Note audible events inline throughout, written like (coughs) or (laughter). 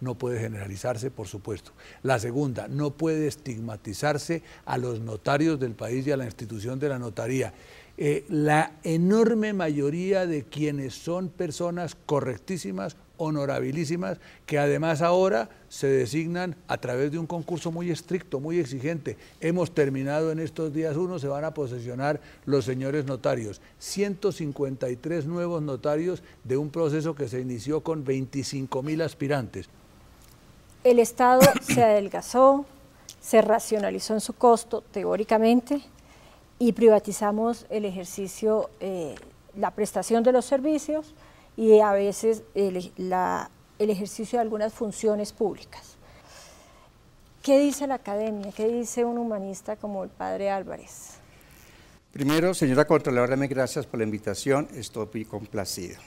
no puede generalizarse, por supuesto. La segunda, no puede estigmatizarse a los notarios del país y a la institución de la notaría. Eh, la enorme mayoría de quienes son personas correctísimas, honorabilísimas, que además ahora se designan a través de un concurso muy estricto, muy exigente. Hemos terminado en estos días uno, se van a posesionar los señores notarios. 153 nuevos notarios de un proceso que se inició con 25 mil aspirantes el Estado se (coughs) adelgazó, se racionalizó en su costo teóricamente y privatizamos el ejercicio, eh, la prestación de los servicios y a veces el, ejercicio de algunas funciones públicas. ¿Qué dice la academia? ¿Qué dice un humanista como el padre Álvarez? Primero, señora Contralora, dame gracias por la invitación, estoy complacido.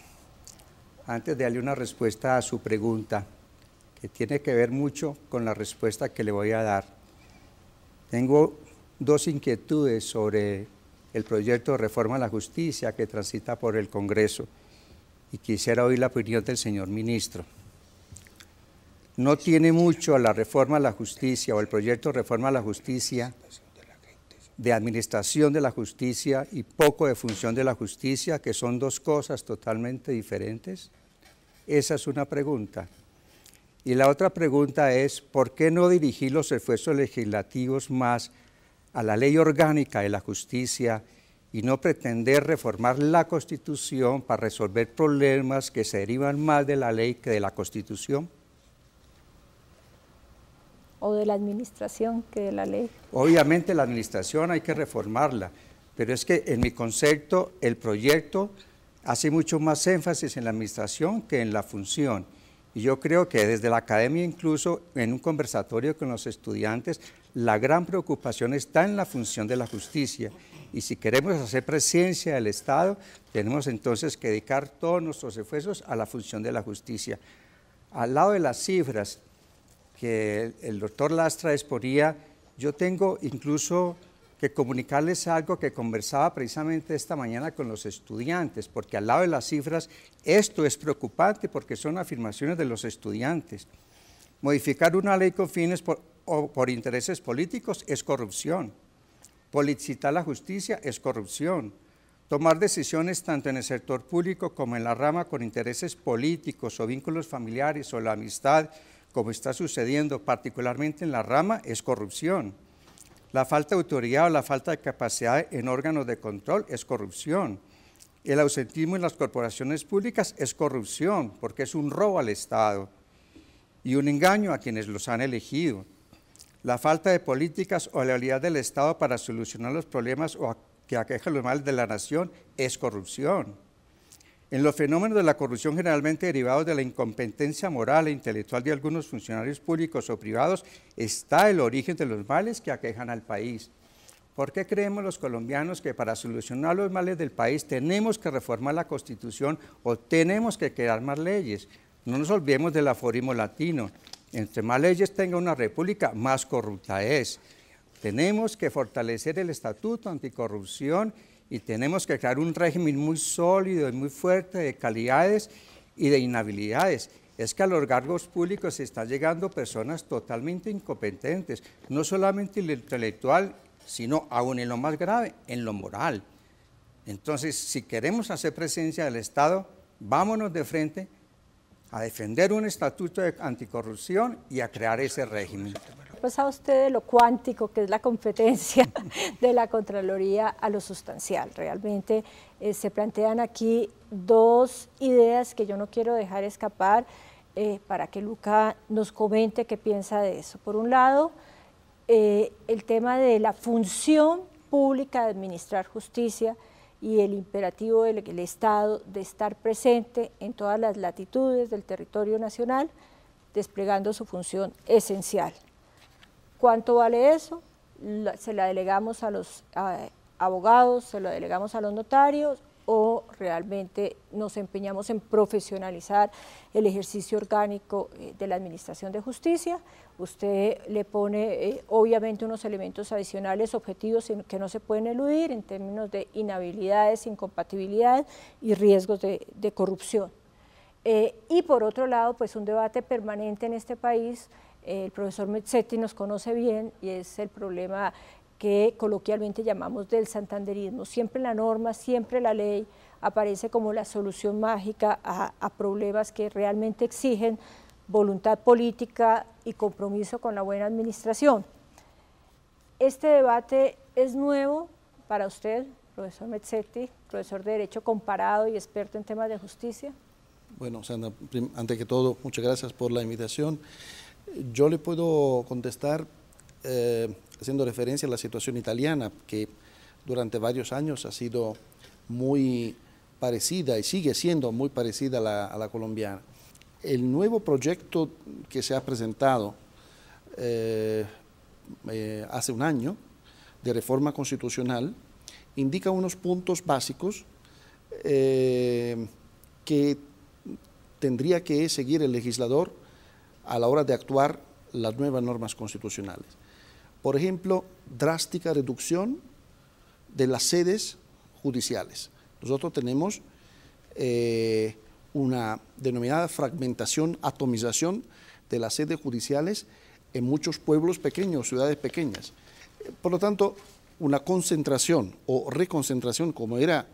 Antes de darle una respuesta a su pregunta, que tiene que ver mucho con la respuesta que le voy a dar. Tengo dos inquietudes sobre el proyecto de reforma a la justicia que transita por el Congreso y quisiera oír la opinión del señor ministro. No tiene mucho la reforma a la justicia o el proyecto de reforma a la justicia de administración de la justicia y poco de función de la justicia, que son dos cosas totalmente diferentes. Esa es una pregunta. Y la otra pregunta es, ¿por qué no dirigir los esfuerzos legislativos más a la ley orgánica de la justicia y no pretender reformar la Constitución para resolver problemas que se derivan más de la ley que de la Constitución? O de la administración que de la ley. Obviamente la administración hay que reformarla, pero es que en mi concepto el proyecto hace mucho más énfasis en la administración que en la función y yo creo que desde la academia, incluso en un conversatorio con los estudiantes, la gran preocupación está en la función de la justicia. Y si queremos hacer presencia del Estado, tenemos entonces que dedicar todos nuestros esfuerzos a la función de la justicia. Al lado de las cifras que el doctor Lastra exponía, yo tengo incluso que comunicarles algo que conversaba precisamente esta mañana con los estudiantes, porque al lado de las cifras esto es preocupante porque son afirmaciones de los estudiantes. Modificar una ley con fines o por intereses políticos es corrupción. Policitar la justicia es corrupción. Tomar decisiones tanto en el sector público como en la rama con intereses políticos o vínculos familiares o la amistad, como está sucediendo particularmente en la rama, es corrupción la falta de autoridad o la falta de capacidad en órganos de control es corrupción. El ausentismo en las corporaciones públicas es corrupción porque es un robo al Estado y un engaño a quienes los han elegido. La falta de políticas o la del Estado para solucionar los problemas o que aquejan los males de la nación es corrupción. En los fenómenos de la corrupción generalmente derivados de la incompetencia moral e intelectual de algunos funcionarios públicos o privados está el origen de los males que aquejan al país. ¿Por qué creemos los colombianos que para solucionar los males del país tenemos que reformar la Constitución o tenemos que crear más leyes? No nos olvidemos del aforismo latino. Entre más leyes tenga una república, más corrupta es. Tenemos que fortalecer el estatuto anticorrupción y tenemos que crear un régimen muy sólido y muy fuerte de calidades y de inhabilidades. Es que a los cargos públicos se están llegando personas totalmente incompetentes, no solamente en lo intelectual, sino aún en lo más grave, en lo moral. Entonces, si queremos hacer presencia del Estado, vámonos de frente a defender un estatuto de anticorrupción y a crear ese régimen pasado pues, usted de lo cuántico, que es la competencia (laughs) de la Contraloría, a lo sustancial. Realmente eh, se plantean aquí dos ideas que yo no quiero dejar escapar eh, para que Luca nos comente qué piensa de eso. Por un lado, eh, el tema de la función pública de administrar justicia y el imperativo del Estado de estar presente en todas las latitudes del territorio nacional desplegando su función esencial. ¿Cuánto vale eso? se la delegamos a los abogados, se la delegamos a los notarios o realmente nos empeñamos en profesionalizar el ejercicio orgánico eh, de la Administración de Justicia. Usted le pone eh, obviamente unos elementos adicionales, objetivos que no se pueden eludir en términos de inhabilidades, incompatibilidades y riesgos de, corrupción. Eh, y por otro lado, pues un debate permanente en este país el profesor Metzetti nos conoce bien y es el problema que coloquialmente llamamos del santanderismo. Siempre la norma, siempre la ley aparece como la solución mágica a, problemas que realmente exigen voluntad política y compromiso con la buena administración. Este debate es nuevo para usted, profesor Metzetti, profesor de Derecho Comparado y experto en temas de justicia. Bueno, Sandra, antes que todo, muchas gracias por la invitación. Yo le puedo contestar eh, haciendo referencia a la situación italiana, que durante varios años ha sido muy parecida y sigue siendo muy parecida a la, colombiana. El nuevo proyecto que se ha presentado eh, eh, hace un año de reforma constitucional indica unos puntos básicos que tendría que seguir el legislador a la hora de actuar las nuevas normas constitucionales. Por ejemplo, drástica reducción de las sedes judiciales. Nosotros tenemos eh, una denominada fragmentación, atomización de las sedes judiciales en muchos pueblos pequeños, ciudades pequeñas. Por lo tanto, una concentración o reconcentración, como era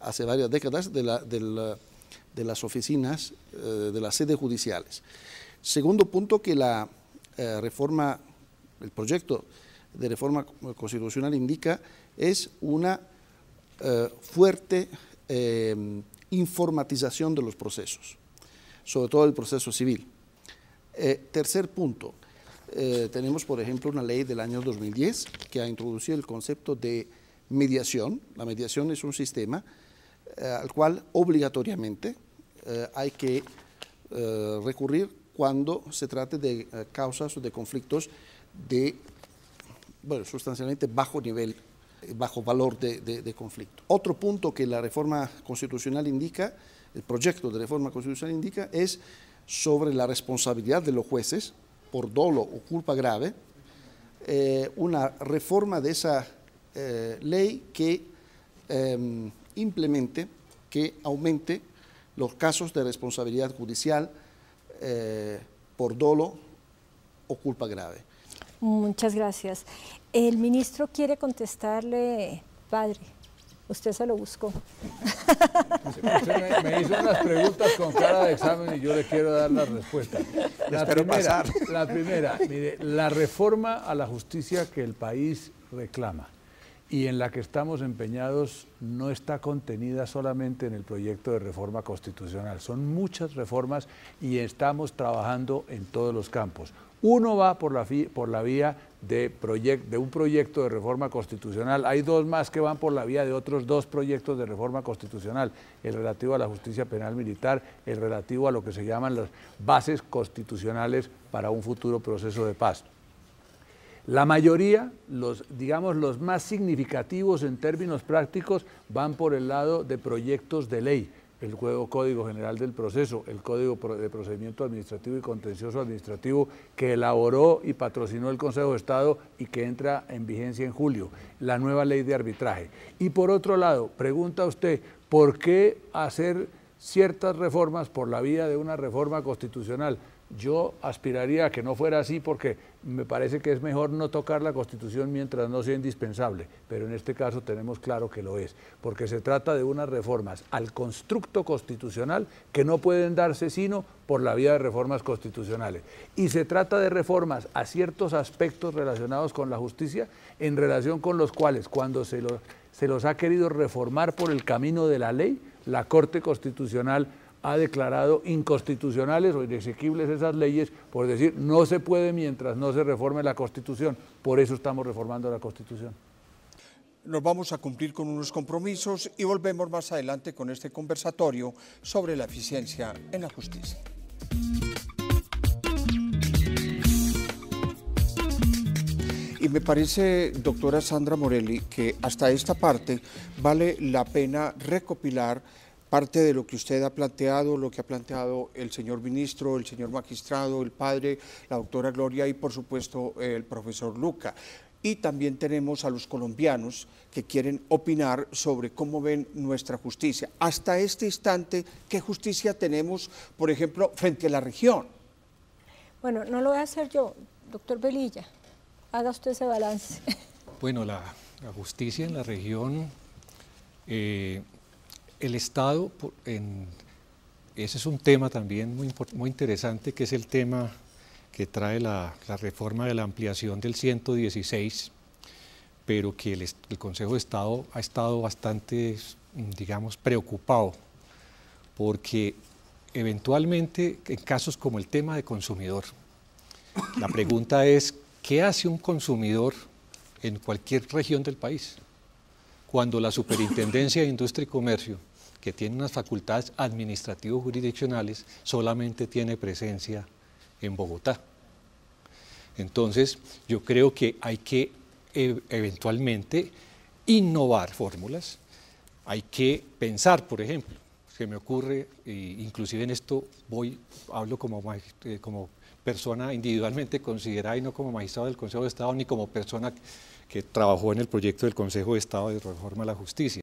hace varias décadas, de, las oficinas, eh, de las sedes judiciales. Segundo punto, que la eh, reforma, el proyecto de reforma constitucional indica es una eh, fuerte eh, informatización de los procesos, sobre todo el proceso civil. tercer punto, tenemos por ejemplo una ley del año 2010 que ha introducido el concepto de mediación. La mediación es un sistema al cual obligatoriamente hay que recurrir cuando se trate de eh, causas o de conflictos de, bueno, sustancialmente bajo nivel, eh, bajo valor de, conflicto. Otro punto que la reforma constitucional indica, el proyecto de reforma constitucional indica, es sobre la responsabilidad de los jueces por dolo o culpa grave, eh, una reforma de esa ley que em, implemente, que aumente los casos de responsabilidad judicial, eh, por dolo o culpa grave. Muchas gracias. El ministro quiere contestarle, padre. Usted se lo buscó. me, hizo unas preguntas con cara de examen y yo le quiero dar La respuesta la primera, la reforma a la justicia que el país reclama y en la que estamos empeñados no está contenida solamente en el proyecto de reforma constitucional, son muchas reformas y estamos trabajando en todos los campos. Uno va por la, vía de, de, un proyecto de reforma constitucional, hay dos más que van por la vía de otros dos proyectos de reforma constitucional, el relativo a la justicia penal militar, el relativo a lo que se llaman las bases constitucionales para un futuro proceso de paz. La mayoría, los, digamos, los más significativos en términos prácticos, van por el lado de proyectos de ley, el Código General del Proceso, el Código de Procedimiento Administrativo y Contencioso Administrativo que elaboró y patrocinó el Consejo de Estado y que entra en vigencia en julio, la nueva ley de arbitraje. Y por otro lado, pregunta usted, ¿por qué hacer ciertas reformas por la vía de una reforma constitucional? Yo aspiraría a que no fuera así porque me parece que es mejor no tocar la Constitución mientras no sea indispensable, pero en este caso tenemos claro que lo es, porque se trata de unas reformas al constructo constitucional que no pueden darse sino por la vía de reformas constitucionales. Y se trata de reformas a ciertos aspectos relacionados con la justicia, en relación con los cuales cuando se los, se los ha querido reformar por el camino de la ley, la Corte Constitucional ha declarado inconstitucionales o inexequibles esas leyes por decir no se puede mientras no se reforme la Constitución. Por eso estamos reformando la Constitución. Nos vamos a cumplir con unos compromisos y volvemos más adelante con este conversatorio sobre la eficiencia en la justicia. Y me parece, doctora Sandra Morelli, que hasta esta parte vale la pena recopilar parte de lo que usted ha planteado, lo que ha planteado el señor ministro, el señor magistrado, el padre, la doctora Gloria y por supuesto el profesor Luca. Y también tenemos a los colombianos que quieren opinar sobre cómo ven nuestra justicia. Hasta este instante, ¿qué justicia tenemos, por ejemplo, frente a la región? Bueno, no lo voy a hacer yo, doctor Velilla, Haga usted ese balance. Bueno, la, justicia en la región eh, el Estado, en, ese es un tema también muy, interesante, que es el tema que trae la, reforma de la ampliación del 116, pero que el, Consejo de Estado ha estado bastante, digamos, preocupado, porque eventualmente en casos como el tema de consumidor, la pregunta es, ¿qué hace un consumidor en cualquier región del país? Cuando la Superintendencia de Industria y Comercio que tiene unas facultades administrativas jurisdiccionales solamente tiene presencia en Bogotá. Entonces, yo creo que hay que eh, eventualmente innovar fórmulas, hay que pensar, por ejemplo, se me ocurre, inclusive en esto voy, hablo como, eh, como persona individualmente considerada y no como magistrado del Consejo de Estado ni como persona que trabajó en el proyecto del Consejo de Estado de Reforma a la Justicia.